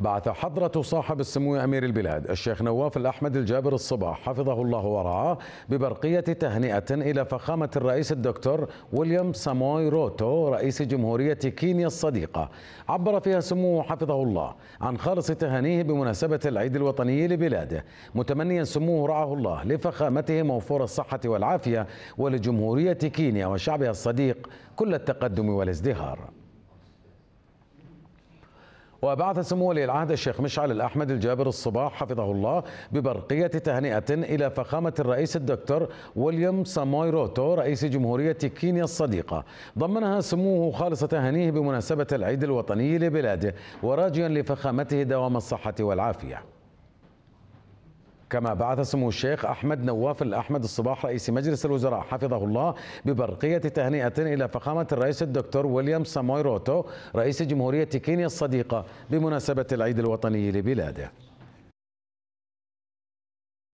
بعث حضرة صاحب السمو أمير البلاد الشيخ نواف الأحمد الجابر الصباح حفظه الله ورعاه ببرقية تهنئة إلى فخامة الرئيس الدكتور ويليام ساموي روتو رئيس جمهورية كينيا الصديقة عبر فيها سموه حفظه الله عن خالص تهانيه بمناسبة العيد الوطني لبلاده متمنيا سموه رعاه الله لفخامته موفور الصحة والعافية ولجمهورية كينيا وشعبها الصديق كل التقدم والازدهار وبعث سمو ولي العهد الشيخ مشعل الأحمد الجابر الصباح حفظه الله ببرقية تهنئة إلى فخامة الرئيس الدكتور ويليام ساموي روتو رئيس جمهورية كينيا الصديقة ضمنها سموه خالص تهنيه بمناسبة العيد الوطني لبلاده وراجيا لفخامته دوام الصحة والعافية كما بعث سمو الشيخ أحمد نواف الأحمد الصباح رئيس مجلس الوزراء حفظه الله ببرقية تهنئة إلى فخامة الرئيس الدكتور ويليام ساموي روتو رئيس جمهورية كينيا الصديقة بمناسبة العيد الوطني لبلاده